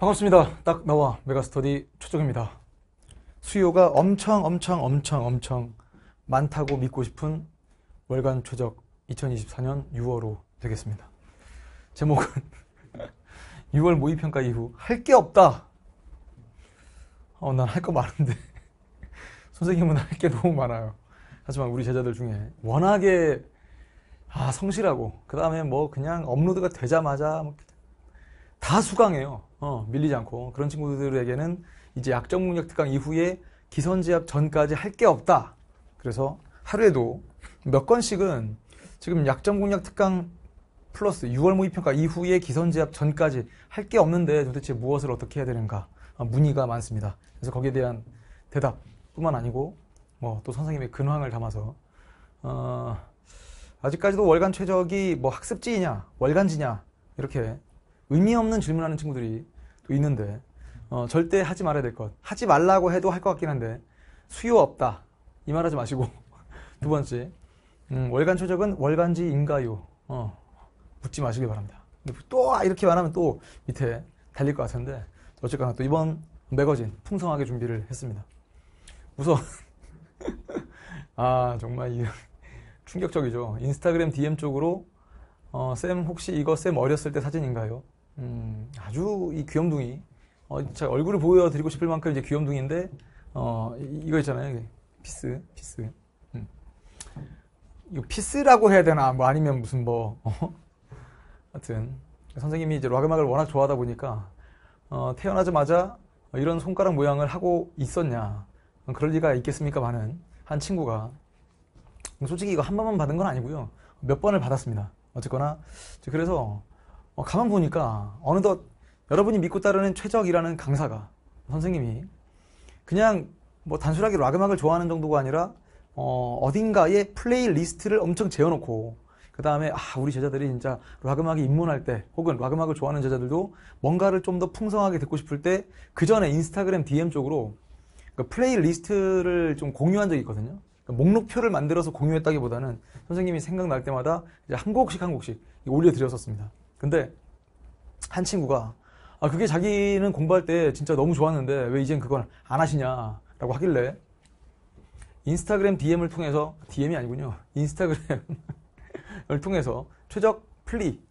반갑습니다. 딱 나와 메가스터디 초정입니다. 수요가 엄청 엄청 엄청 엄청 많다고 믿고 싶은 월간 최적 2024년 6월호 되겠습니다. 제목은 6월 모의평가 이후 할 게 없다. 어, 난 할 거 많은데. 선생님은 할 게 너무 많아요. 하지만 우리 제자들 중에 워낙에 아, 성실하고, 그 다음에 뭐 그냥 업로드가 되자마자 뭐 다 수강해요. 어, 밀리지 않고 그런 친구들에게는 이제 약정 공격 특강 이후에 기선 제압 전까지 할 게 없다. 그래서 하루에도 몇 건씩은 지금 약정 공략 특강 플러스 6월 모의평가 이후에 기선 제압 전까지 할 게 없는데 도대체 무엇을 어떻게 해야 되는가 어, 문의가 많습니다. 그래서 거기에 대한 대답뿐만 아니고 뭐 또 선생님의 근황을 담아서 어 아직까지도 월간 최저기 뭐 학습지이냐 월간지냐 이렇게 의미 없는 질문하는 친구들이 또 있는데 어, 절대 하지 말아야 될 것. 하지 말라고 해도 할 것 같긴 한데 수요 없다. 이 말하지 마시고 두 번째 음, 월간 최적은 월간지인가요? 어, 묻지 마시길 바랍니다. 또 아, 이렇게 말하면 또 밑에 달릴 것 같은데 어쨌거나 또 이번 매거진 풍성하게 준비를 했습니다. 우선 아 정말 이, 충격적이죠. 인스타그램 DM 쪽으로 어, 쌤 혹시 이거 쌤 어렸을 때 사진인가요? 음, 아주 이 귀염둥이 어, 제가 얼굴을 보여드리고 싶을 만큼 이제 귀염둥이인데 어, 이거 있잖아요 피스 피스 음. 이거 피스라고 해야 되나 뭐 아니면 무슨 뭐 어? 하여튼 선생님이 이제 락 음악을 워낙 좋아하다 보니까 어, 태어나자마자 이런 손가락 모양을 하고 있었냐 그럴 리가 있겠습니까 많은 한 친구가 솔직히 이거 한 번만 받은 건 아니고요 몇 번을 받았습니다 어쨌거나 그래서 어, 가만 보니까 어느덧 여러분이 믿고 따르는 최적이라는 강사가 선생님이 그냥 뭐 단순하게 락 음악을 좋아하는 정도가 아니라 어, 어딘가에 플레이리스트를 엄청 재워놓고 그 다음에 아 우리 제자들이 진짜 락 음악에 입문할 때 혹은 락 음악을 좋아하는 제자들도 뭔가를 좀 더 풍성하게 듣고 싶을 때 그 전에 인스타그램 DM 쪽으로 그 플레이리스트를 좀 공유한 적이 있거든요. 그러니까 목록표를 만들어서 공유했다기보다는 선생님이 생각날 때마다 한 곡씩 한 곡씩 올려드렸었습니다. 근데 한 친구가 아 그게 자기는 공부할 때 진짜 너무 좋았는데 왜 이젠 그걸 안 하시냐라고 하길래 인스타그램 DM을 통해서 DM이 아니군요 인스타그램을 통해서 최적 플리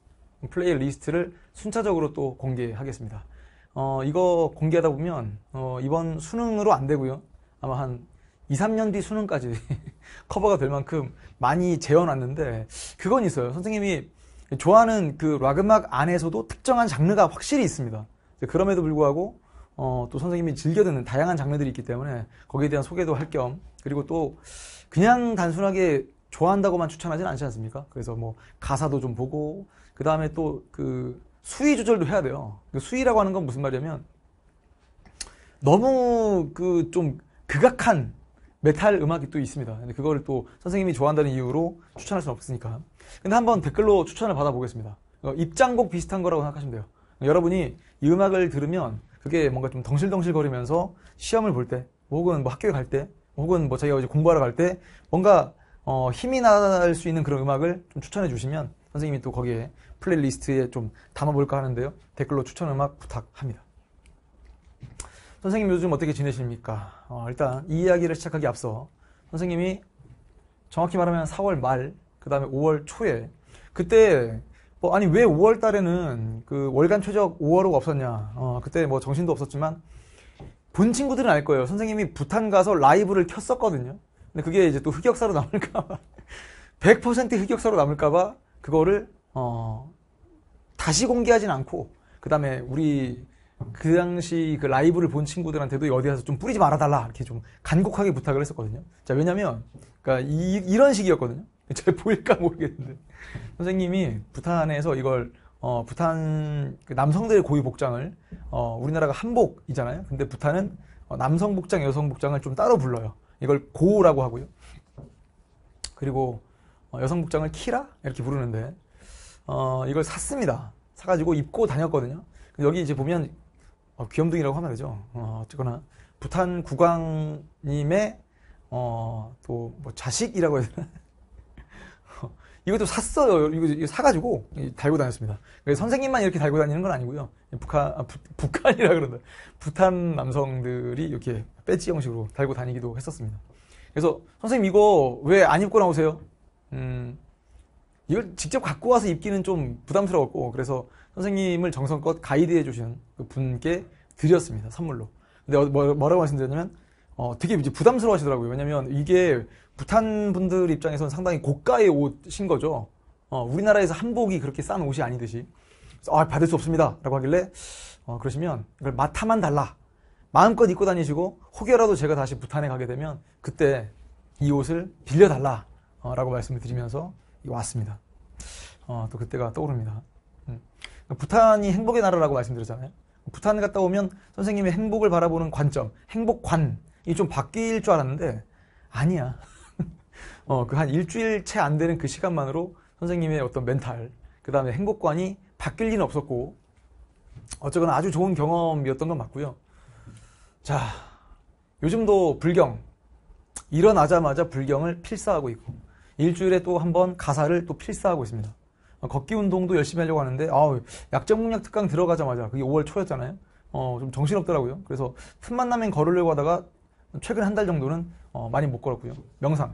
플레이 리스트를 순차적으로 또 공개하겠습니다. 어 이거 공개하다 보면 어, 이번 수능으로 안 되고요 아마 한 2, 3년 뒤 수능까지 커버가 될 만큼 많이 재워놨는데 그건 있어요. 선생님이 좋아하는 그 락음악 안에서도 특정한 장르가 확실히 있습니다. 그럼에도 불구하고 어, 또 선생님이 즐겨 듣는 다양한 장르들이 있기 때문에 거기에 대한 소개도 할 겸 그리고 또 그냥 단순하게 좋아한다고만 추천하진 않지 않습니까? 그래서 뭐 가사도 좀 보고 그다음에 또 그 수위 조절도 해야 돼요. 그 수위라고 하는 건 무슨 말이냐면 너무 그 좀 극악한 메탈 음악이 또 있습니다. 근데 그거를 또 선생님이 좋아한다는 이유로 추천할 수 없으니까. 근데 한번 댓글로 추천을 받아보겠습니다. 어, 입장곡 비슷한 거라고 생각하시면 돼요. 여러분이 이 음악을 들으면 그게 뭔가 좀 덩실덩실거리면서 시험을 볼 때, 혹은 뭐 학교에 갈 때, 혹은 뭐 자기가 이제 공부하러 갈 때 뭔가 어, 힘이 날 수 있는 그런 음악을 좀 추천해 주시면 선생님이 또 거기에 플레이리스트에 좀 담아볼까 하는데요. 댓글로 추천 음악 부탁합니다. 선생님 요즘 어떻게 지내십니까? 어, 일단 이 이야기를 시작하기 앞서 선생님이 정확히 말하면 4월 말그 다음에 5월 초에 그때 뭐 아니 왜 5월 달에는 그 월간 최적 5월호가 없었냐 어, 그때 뭐 정신도 없었지만 본 친구들은 알 거예요 선생님이 부탄 가서 라이브를 켰었거든요 근데 그게 이제 또 흑역사로 남을까봐 100% 흑역사로 남을까봐 그거를 어, 다시 공개하진 않고 그 다음에 우리 그 당시 그 라이브를 본 친구들한테도 어디 가서 좀 뿌리지 말아달라 이렇게 좀 간곡하게 부탁을 했었거든요 자 왜냐면 그니까 이, 이런 식이었거든요 잘 보일까 모르겠는데 선생님이 부탄에서 이걸 어, 부탄 그 남성들의 고유 복장을 어, 우리나라가 한복이잖아요. 근데 부탄은 어, 남성 복장, 여성 복장을 좀 따로 불러요. 이걸 고라고 우 하고요. 그리고 어, 여성 복장을 키라 이렇게 부르는데 어, 이걸 샀습니다. 사가지고 입고 다녔거든요. 여기 이제 보면 어, 귀염둥이라고 하면 되죠. 어, 어쨌거나 부탄 국왕님의 어, 또뭐 자식이라고 해야 되나? 이것도 샀어요. 이거, 이거 사가지고 달고 다녔습니다. 음. 선생님만 이렇게 달고 다니는 건 아니고요. 북한, 아, 부, 북한이라 그런다. 부탄 남성들이 이렇게 배지 형식으로 달고 다니기도 했었습니다. 그래서 선생님 이거 왜 안 입고 나오세요? 음, 이걸 직접 갖고 와서 입기는 좀 부담스러웠고 그래서 선생님을 정성껏 가이드해 주신 그 분께 드렸습니다. 선물로. 근데 어, 뭐, 뭐라고 말씀드렸냐면 어, 되게 이제 부담스러워 하시더라고요. 왜냐면 이게 부탄 분들 입장에서는 상당히 고가의 옷인 거죠. 어, 우리나라에서 한복이 그렇게 싼 옷이 아니듯이. 아, 받을 수 없습니다. 라고 하길래, 어, 그러시면 이걸 마타만 달라. 마음껏 입고 다니시고, 혹여라도 제가 다시 부탄에 가게 되면, 그때 이 옷을 빌려달라. 어, 라고 말씀을 드리면서 왔습니다. 어, 또 그때가 떠오릅니다. 음. 그러니까 부탄이 행복의 나라라고 말씀드렸잖아요. 부탄 을 갔다 오면 선생님의 행복을 바라보는 관점, 행복관, 이좀 바뀔 줄 알았는데 아니야. 어, 그 한 일주일 채 안 되는 그 시간만으로 선생님의 어떤 멘탈, 그 다음에 행복관이 바뀔 리는 없었고, 어쨌거나 아주 좋은 경험이었던 건 맞고요. 자, 요즘도 불경. 일어나자마자 불경을 필사하고 있고, 일주일에 또 한번 가사를 또 필사하고 있습니다. 어, 걷기 운동도 열심히 하려고 하는데, 아우, 약정공략 특강 들어가자마자, 그게 5월 초였잖아요. 어, 좀 정신없더라고요. 그래서 틈만 나면 걸으려고 하다가 최근 한 달 정도는 어, 많이 못 걸었고요. 명상.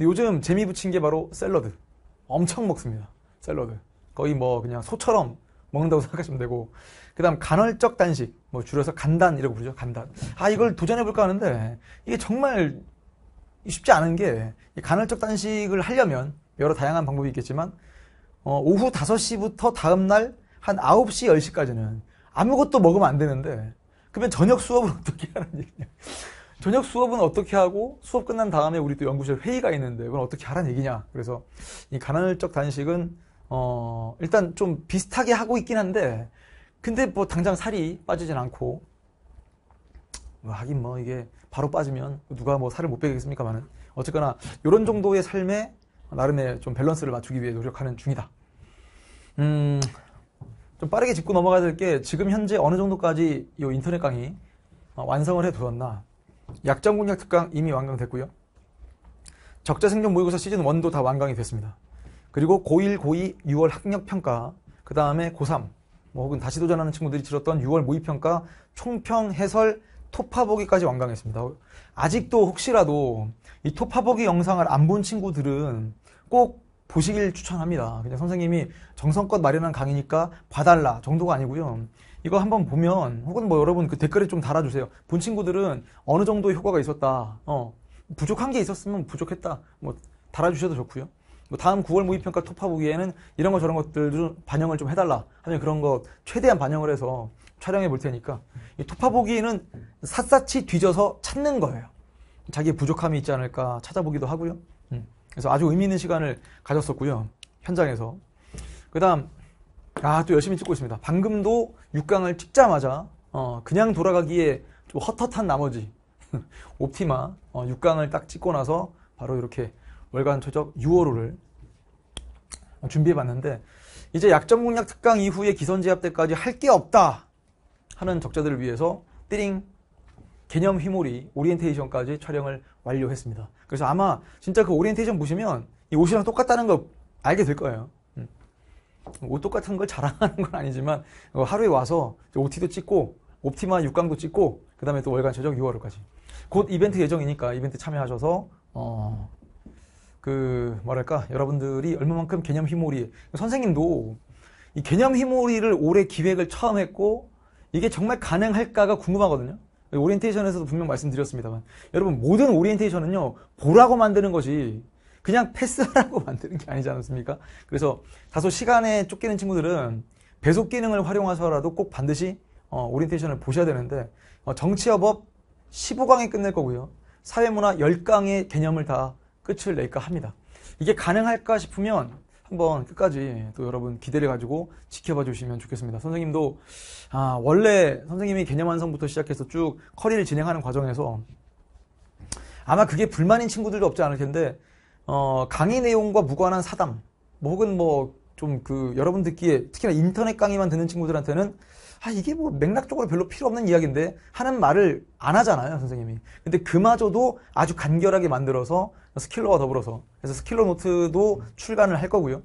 요즘 재미 붙인 게 바로 샐러드. 엄청 먹습니다. 샐러드. 거의 뭐 그냥 소처럼 먹는다고 생각하시면 되고. 그 다음 간헐적 단식. 뭐 줄여서 간단이라고 부르죠. 간단. 아, 이걸 도전해볼까 하는데 이게 정말 쉽지 않은 게 간헐적 단식을 하려면 여러 다양한 방법이 있겠지만 어, 오후 5시부터 다음날 한 9시, 10시까지는 아무것도 먹으면 안 되는데 그러면 저녁 수업을 어떻게 하는 라 얘기냐. 저녁 수업은 어떻게 하고 수업 끝난 다음에 우리 또 연구실 회의가 있는데 그건 어떻게 하란 얘기냐. 그래서 이 가난을적 단식은 어 일단 좀 비슷하게 하고 있긴 한데 근데 뭐 당장 살이 빠지진 않고 뭐 하긴 뭐 이게 바로 빠지면 누가 뭐 살을 못 빼겠습니까만은 어쨌거나 이런 정도의 삶에 나름의 좀 밸런스를 맞추기 위해 노력하는 중이다. 음, 좀 빠르게 짚고 넘어가야 될 게 지금 현재 어느 정도까지 이 인터넷 강의 어, 완성을 해두었나 약점 공략 특강 이미 완강됐고요. 적자 생존 모의고사 시즌 1도 다 완강이 됐습니다. 그리고 고1, 고2 6월 학력 평가, 그 다음에 고3, 뭐 혹은 다시 도전하는 친구들이 치렀던 6월 모의평가, 총평, 해설, 토파보기까지 완강했습니다. 아직도 혹시라도 이 토파보기 영상을 안 본 친구들은 꼭 보시길 추천합니다. 그냥 선생님이 정성껏 마련한 강의니까 봐달라 정도가 아니고요. 이거 한번 보면 혹은 뭐 여러분 그 댓글에 좀 달아주세요. 본 친구들은 어느 정도의 효과가 있었다. 어, 부족한 게 있었으면 부족했다. 뭐 달아주셔도 좋고요. 뭐 다음 9월 모의평가 토파 보기에는 이런 거 저런 것들도 반영을 좀 해달라 하면 그런 거 최대한 반영을 해서 촬영해 볼 테니까 이 토파 보기는 샅샅이 뒤져서 찾는 거예요. 자기의 부족함이 있지 않을까 찾아보기도 하고요. 음, 그래서 아주 의미 있는 시간을 가졌었고요. 현장에서. 그 다음, 아, 또 열심히 찍고 있습니다. 방금도 6강을 찍자마자 어, 그냥 돌아가기에 좀 헛헛한 나머지 옵티마 어, 6강을 딱 찍고 나서 바로 이렇게 월간 최적 6월호를 준비해봤는데 이제 약점 공략 특강 이후에 기선 제압 때까지 할 게 없다 하는 적자들을 위해서 띠링 개념 휘몰이 오리엔테이션까지 촬영을 완료했습니다. 그래서 아마 진짜 그 오리엔테이션 보시면 이 옷이랑 똑같다는 거 알게 될 거예요. 옷 뭐 똑같은 걸 자랑하는 건 아니지만 어, 하루에 와서 OT도 찍고 옵티마 6강도 찍고 그 다음에 또 월간 최적 6월까지 곧 이벤트 예정이니까 이벤트 참여하셔서 어, 그 뭐랄까 여러분들이 얼마만큼 개념 휘몰이 선생님도 이 개념 휘몰이를 올해 기획을 처음 했고 이게 정말 가능할까가 궁금하거든요. 오리엔테이션에서도 분명 말씀드렸습니다만 여러분 모든 오리엔테이션은요 보라고 만드는 것이 그냥 패스하라고 만드는 게 아니지 않습니까? 그래서 다소 시간에 쫓기는 친구들은 배속 기능을 활용해서라도 꼭 반드시 어, 오리엔테이션을 보셔야 되는데 어, 정치협업 15강에 끝낼 거고요. 사회문화 10강의 개념을 다 끝을 낼까 합니다. 이게 가능할까 싶으면 한번 끝까지 또 여러분 기대를 가지고 지켜봐 주시면 좋겠습니다. 선생님도 아, 원래 선생님이 개념 완성부터 시작해서 쭉 커리를 진행하는 과정에서 아마 그게 불만인 친구들도 없지 않을 텐데 어, 강의 내용과 무관한 사담, 뭐 혹은 뭐좀 그 여러분 듣기에 특히나 인터넷 강의만 듣는 친구들한테는 아 이게 뭐 맥락적으로 별로 필요 없는 이야기인데 하는 말을 안 하잖아요 선생님이. 근데 그마저도 아주 간결하게 만들어서 스킬러와 더불어서 그래서 스킬러 노트도 출간을 할 거고요.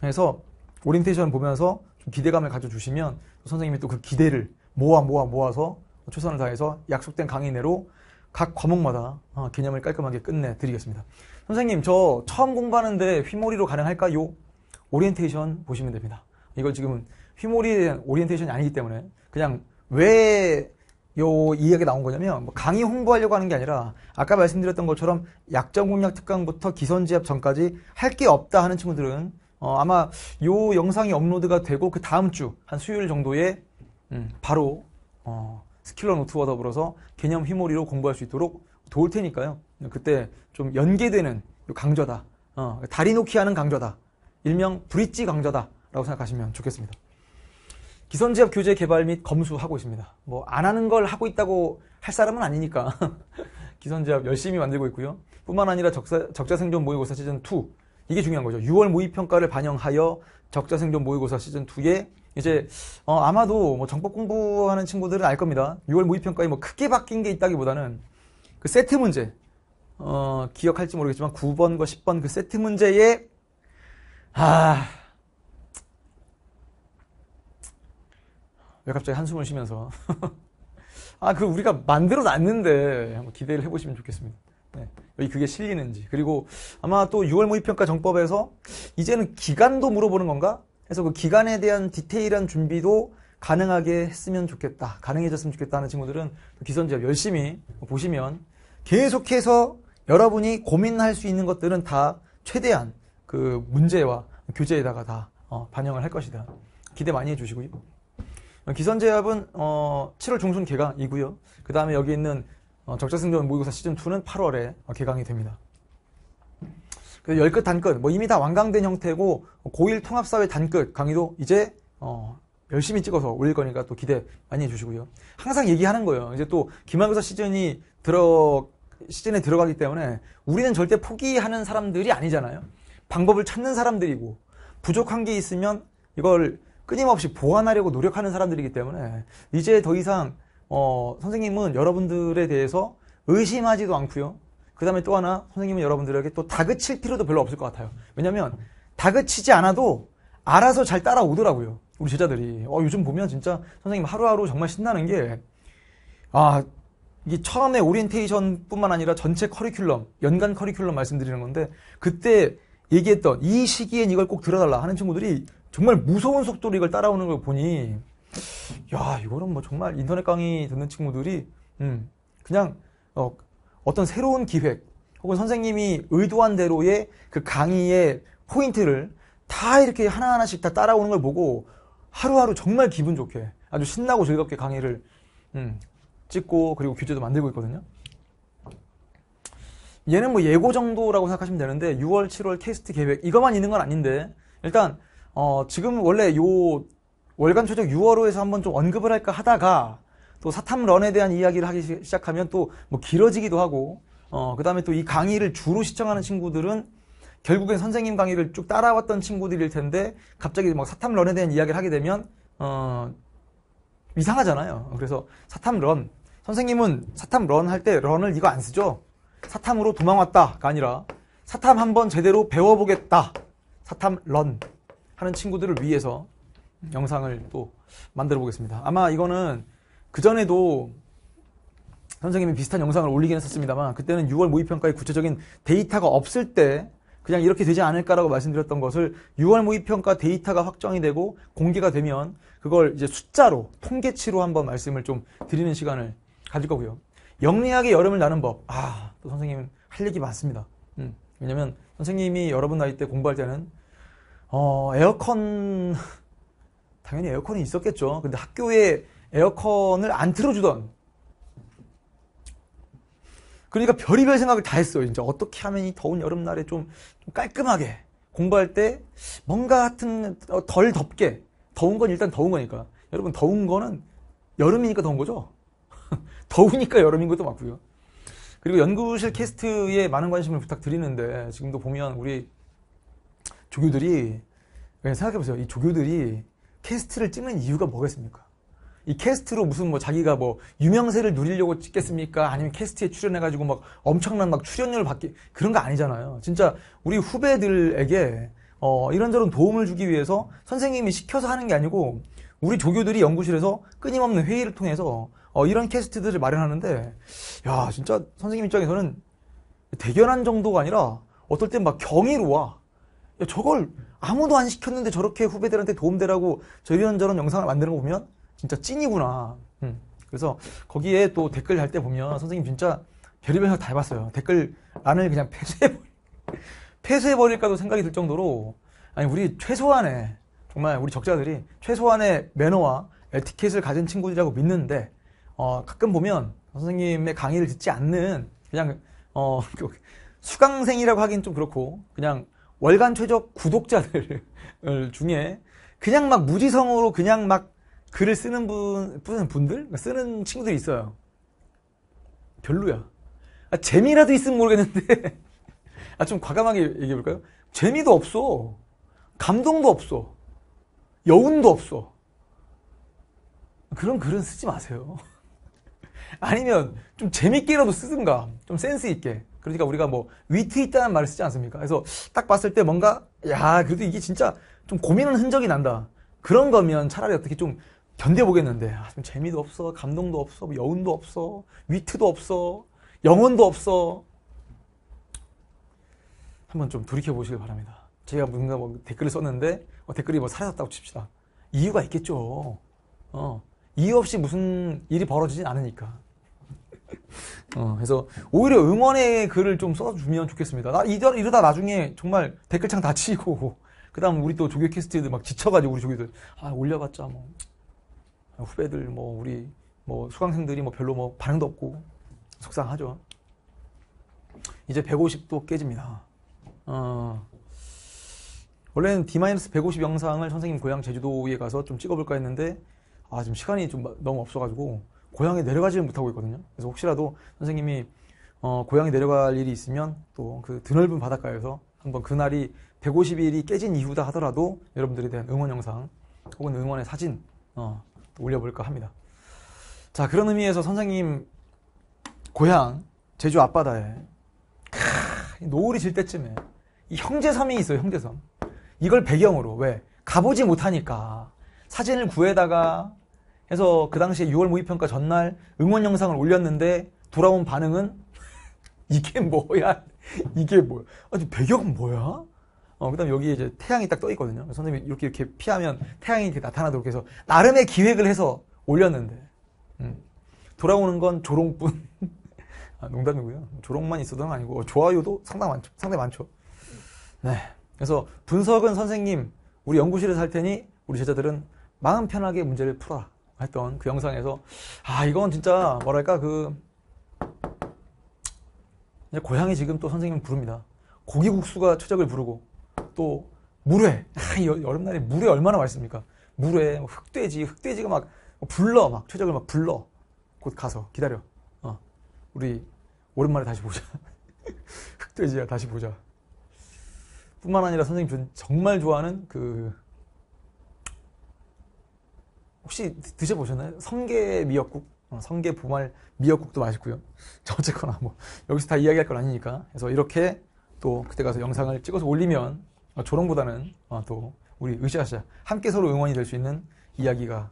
그래서 오리엔테이션 보면서 좀 기대감을 가져주시면 선생님이 또 그 기대를 모아 모아 모아서 최선을 다해서 약속된 강의 내로 각 과목마다 어, 개념을 깔끔하게 끝내드리겠습니다. 선생님 저 처음 공부하는데 휘몰이로 가능할까요? 오리엔테이션 보시면 됩니다. 이거 지금 휘몰이에 대한 오리엔테이션이 아니기 때문에 그냥 왜 요 이야기 나온 거냐면 뭐 강의 홍보하려고 하는 게 아니라 아까 말씀드렸던 것처럼 약점 공략 특강부터 기선 제압 전까지 할 게 없다 하는 친구들은 어, 아마 요 영상이 업로드가 되고 그 다음 주 한 수요일 정도에 음, 바로 어, 스킬러 노트와 더불어서 개념 휘몰이로 공부할 수 있도록 도울 테니까요. 그때 좀 연계되는 강좌다. 어, 다리 놓기 하는 강좌다. 일명 브릿지 강좌다라고 생각하시면 좋겠습니다. 기선제압 교재 개발 및 검수하고 있습니다. 뭐 안 하는 걸 하고 있다고 할 사람은 아니니까 기선제압 열심히 만들고 있고요. 뿐만 아니라 적사, 적자생존 모의고사 시즌 2 이게 중요한 거죠. 6월 모의 평가를 반영하여 적자생존 모의고사 시즌 2에 이제 어, 아마도 뭐 정법 공부하는 친구들은 알 겁니다. 6월 모의평가에 뭐 크게 바뀐 게 있다기보다는 그 세트 문제 어, 기억할지 모르겠지만 9번과 10번 그 세트 문제에 아, 왜 갑자기 한숨을 쉬면서 아, 그 우리가 만들어 놨는데 한번 기대를 해보시면 좋겠습니다. 네, 여기 그게 실리는지 그리고 아마 또 6월 모의평가 정법에서 이제는 기간도 물어보는 건가? 해서 그 기간에 대한 디테일한 준비도 가능하게 했으면 좋겠다, 가능해졌으면 좋겠다 하는 친구들은 기선제압 열심히 보시면 계속해서 여러분이 고민할 수 있는 것들은 다 최대한 그 문제와 교재에다가 다 어, 반영을 할 것이다. 기대 많이 해주시고요. 기선제압은 어, 7월 중순 개강이고요. 그 다음에 여기 있는 어, 적자승전 모의고사 시즌2는 8월에 어, 개강이 됩니다. 열끝 단끝 뭐 이미 다 완강된 형태고 고1 통합사회 단 끝 강의도 이제 어, 열심히 찍어서 올릴 거니까 또 기대 많이 해주시고요. 항상 얘기하는 거예요. 이제 또 기말고사 시즌이 들어 시즌에 들어가기 때문에 우리는 절대 포기하는 사람들이 아니잖아요. 방법을 찾는 사람들이고 부족한 게 있으면 이걸 끊임없이 보완하려고 노력하는 사람들이기 때문에 이제 더 이상 어, 선생님은 여러분들에 대해서 의심하지도 않고요. 그 다음에 또 하나 선생님은 여러분들에게 또 다그칠 필요도 별로 없을 것 같아요. 왜냐하면 다그치지 않아도 알아서 잘 따라오더라고요. 우리 제자들이. 어, 요즘 보면 진짜 선생님 하루하루 정말 신나는 게, 아, 이게 처음에 오리엔테이션뿐만 아니라 전체 커리큘럼, 연간 커리큘럼 말씀드리는 건데 그때 얘기했던 이 시기엔 이걸 꼭 들어달라 하는 친구들이 정말 무서운 속도로 이걸 따라오는 걸 보니 야 이거는 뭐 정말 인터넷 강의 듣는 친구들이 음 그냥 어, 어떤 새로운 기획 혹은 선생님이 의도한 대로의 그 강의의 포인트를 다 이렇게 하나하나씩 다 따라오는 걸 보고 하루하루 정말 기분 좋게 아주 신나고 즐겁게 강의를 음, 찍고 그리고 규제도 만들고 있거든요. 얘는 뭐 예고 정도라고 생각하시면 되는데 6월, 7월 캐스트 계획 이거만 있는 건 아닌데 일단 어 지금 원래 요 월간 최적 6월호에서 한번 좀 언급을 할까 하다가 또 사탐런에 대한 이야기를 하기 시작하면 또 뭐 길어지기도 하고 어 그다음에 또 이 강의를 주로 시청하는 친구들은 결국엔 선생님 강의를 쭉 따라왔던 친구들일 텐데 갑자기 막 사탐런에 대한 이야기를 하게 되면 어 이상하잖아요. 그래서 사탐런 선생님은 사탐 런 할 때 런을 이거 안 쓰죠? 사탐으로 도망왔다가 아니라 사탐 한번 제대로 배워보겠다. 사탐 런 하는 친구들을 위해서 영상을 또 만들어 보겠습니다. 아마 이거는 그전에도 선생님이 비슷한 영상을 올리긴 했었습니다만 그때는 6월 모의평가에 구체적인 데이터가 없을 때 그냥 이렇게 되지 않을까라고 말씀드렸던 것을 6월 모의평가 데이터가 확정이 되고 공개가 되면 그걸 이제 숫자로 통계치로 한번 말씀을 좀 드리는 시간을 가질 거고요. 영리하게 여름을 나는 법. 아, 또 선생님 할 얘기 많습니다. 음, 왜냐면 선생님이 여러분 나이 때 공부할 때는 어, 에어컨 당연히 에어컨이 있었겠죠. 근데 학교에 에어컨을 안 틀어주던 그러니까 별의별 생각을 다 했어요. 진짜 어떻게 하면 이 더운 여름날에 좀, 좀 깔끔하게 공부할 때 뭔가 같은 덜 덥게 더운 건 일단 더운 거니까 여러분 더운 거는 여름이니까 더운 거죠. 더우니까 여름인 것도 맞고요. 그리고 연구실 캐스트에 많은 관심을 부탁드리는데 지금도 보면 우리 조교들이 예, 생각해보세요. 이 조교들이 캐스트를 찍는 이유가 뭐겠습니까? 이 캐스트로 무슨 뭐 자기가 뭐 유명세를 누리려고 찍겠습니까? 아니면 캐스트에 출연해가지고 막 엄청난 막 출연료를 받기 그런 거 아니잖아요. 진짜 우리 후배들에게 어 이런저런 도움을 주기 위해서 선생님이 시켜서 하는 게 아니고 우리 조교들이 연구실에서 끊임없는 회의를 통해서 어, 이런 캐스트들을 마련하는데 야 진짜 선생님 입장에서는 대견한 정도가 아니라 어떨 땐 막 경이로 와. 야, 저걸 아무도 안 시켰는데 저렇게 후배들한테 도움되라고 저런저런 영상을 만드는 거 보면 진짜 찐이구나. 음. 그래서 거기에 또 댓글 달 때 보면 선생님 진짜 별의별 생각 다 해봤어요. 댓글란을 그냥 폐쇄해버릴, 폐쇄해버릴까도 생각이 들 정도로 아니 우리 최소한의 정말 우리 적자들이 최소한의 매너와 에티켓을 가진 친구들이라고 믿는데 어, 가끔 보면 선생님의 강의를 듣지 않는 그냥 어, 수강생이라고 하긴 좀 그렇고 그냥 월간 최적 구독자들 중에 그냥 막 무지성으로 그냥 막 글을 쓰는 분 쓰는 분들 그러니까 쓰는 친구들이 있어요. 별로야. 아, 재미라도 있으면 모르겠는데 아, 좀 과감하게 얘기해 볼까요? 재미도 없어. 감동도 없어. 여운도 없어. 그런 글은 쓰지 마세요. 아니면 좀 재밌게라도 쓰든가 좀 센스 있게 그러니까 우리가 뭐 위트 있다는 말을 쓰지 않습니까? 그래서 딱 봤을 때 뭔가 야 그래도 이게 진짜 좀고민은 흔적이 난다 그런 거면 차라리 어떻게 좀 견뎌보겠는데 아, 좀 재미도 없어 감동도 없어 뭐 여운도 없어 위트도 없어 영혼도 없어 한번 좀 돌이켜 보시길 바랍니다. 제가 뭔가 뭐 댓글을 썼는데 어, 댓글이 뭐 사라졌다고 칩시다. 이유가 있겠죠. 어. 이유 없이 무슨 일이 벌어지진 않으니까. 어, 그래서 오히려 응원의 글을 좀 써주면 좋겠습니다. 나 이러, 이러다 나중에 정말 댓글창 다 치고 그다음 우리 또 조교 캐스트들 막 지쳐가지고 우리 조교들 아 올려봤자 뭐 후배들 뭐 우리 뭐 수강생들이 뭐 별로 뭐 반응도 없고 속상하죠. 이제 150도 깨집니다. 어, 원래는 D-150 영상을 선생님 고향 제주도에 가서 좀 찍어볼까 했는데 아 지금 시간이 좀 너무 없어가지고 고향에 내려가지는 못하고 있거든요. 그래서 혹시라도 선생님이 어, 고향에 내려갈 일이 있으면 또 그 드넓은 바닷가에서 한번 그날이 150일이 깨진 이후다 하더라도 여러분들에 대한 응원 영상 혹은 응원의 사진 어, 올려볼까 합니다. 자 그런 의미에서 선생님 고향 제주 앞바다에 캬, 노을이 질 때쯤에 이 형제섬이 있어요 형제섬 이걸 배경으로 왜 가보지 못하니까 사진을 구해다가 해서 그 당시에 6월 모의평가 전날 응원 영상을 올렸는데 돌아온 반응은 이게 뭐야? 이게 뭐야? 아니 배경 은 뭐야? 어, 그다음 여기 이제 태양이 딱 떠 있거든요. 선생님이 이렇게 이렇게 피하면 태양이 이렇게 나타나도록 해서 나름의 기획을 해서 올렸는데 음. 돌아오는 건 조롱뿐. 아, 농담이고요. 조롱만 있어도 아니고 좋아요도 상당 많죠. 상당히 많죠. 네. 그래서 분석은 선생님, 우리 연구실에서 할 테니 우리 제자들은 마음 편하게 문제를 풀어라. 했던 그 영상에서 아 이건 진짜 뭐랄까 그 고향이 지금 또 선생님 부릅니다. 고기국수가 최적을 부르고 또 물회 아, 여름날에 물회 얼마나 맛있습니까? 물회 흑돼지 흑돼지가 막 불러 막최적을막 불러 곧 가서 기다려 어, 우리 오랜만에 다시 보자 흑돼지야 다시 보자 뿐만 아니라 선생님 저 정말 좋아하는 그 혹시 드셔보셨나요? 성게 미역국, 어, 성게 보말 미역국도 맛있고요. 어쨌거나 뭐 여기서 다 이야기할 건 아니니까. 그래서 이렇게 또 그때 가서 영상을 찍어서 올리면 어, 조롱보다는 어, 또 우리 으쌰으쌰 함께 서로 응원이 될 수 있는 이야기가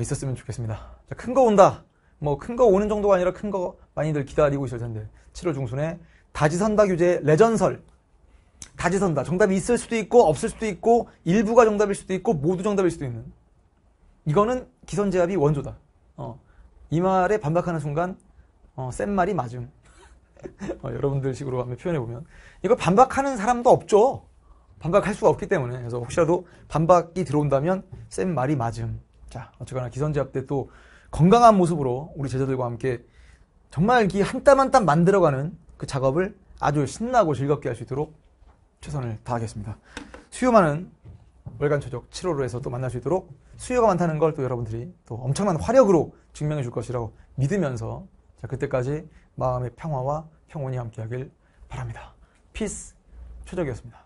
있었으면 좋겠습니다. 큰 거 온다. 뭐 큰 거 오는 정도가 아니라 큰 거 많이들 기다리고 있을 텐데 7월 중순에 다지선다 규제 레전설 다지선다 정답이 있을 수도 있고 없을 수도 있고 일부가 정답일 수도 있고 모두 정답일 수도 있는 이거는 기선제압이 원조다. 어, 이 말에 반박하는 순간 어, 센 말이 맞음. 어, 여러분들 식으로 한번 표현해 보면 이걸 반박하는 사람도 없죠. 반박할 수가 없기 때문에 그래서 혹시라도 반박이 들어온다면 센 말이 맞음. 자 어쨌거나 기선제압 때 또 건강한 모습으로 우리 제자들과 함께 정말 한 땀 한 땀 만들어가는 그 작업을 아주 신나고 즐겁게 할 수 있도록 최선을 다하겠습니다. 수요만은 월간 저적7호로해서또 만날 수 있도록 수요가 많다는 걸 또 여러분들이 또 엄청난 화력으로 증명해 줄 것이라고 믿으면서 자, 그때까지 마음의 평화와 평온이 함께하길 바랍니다. 피스 최적이었습니다.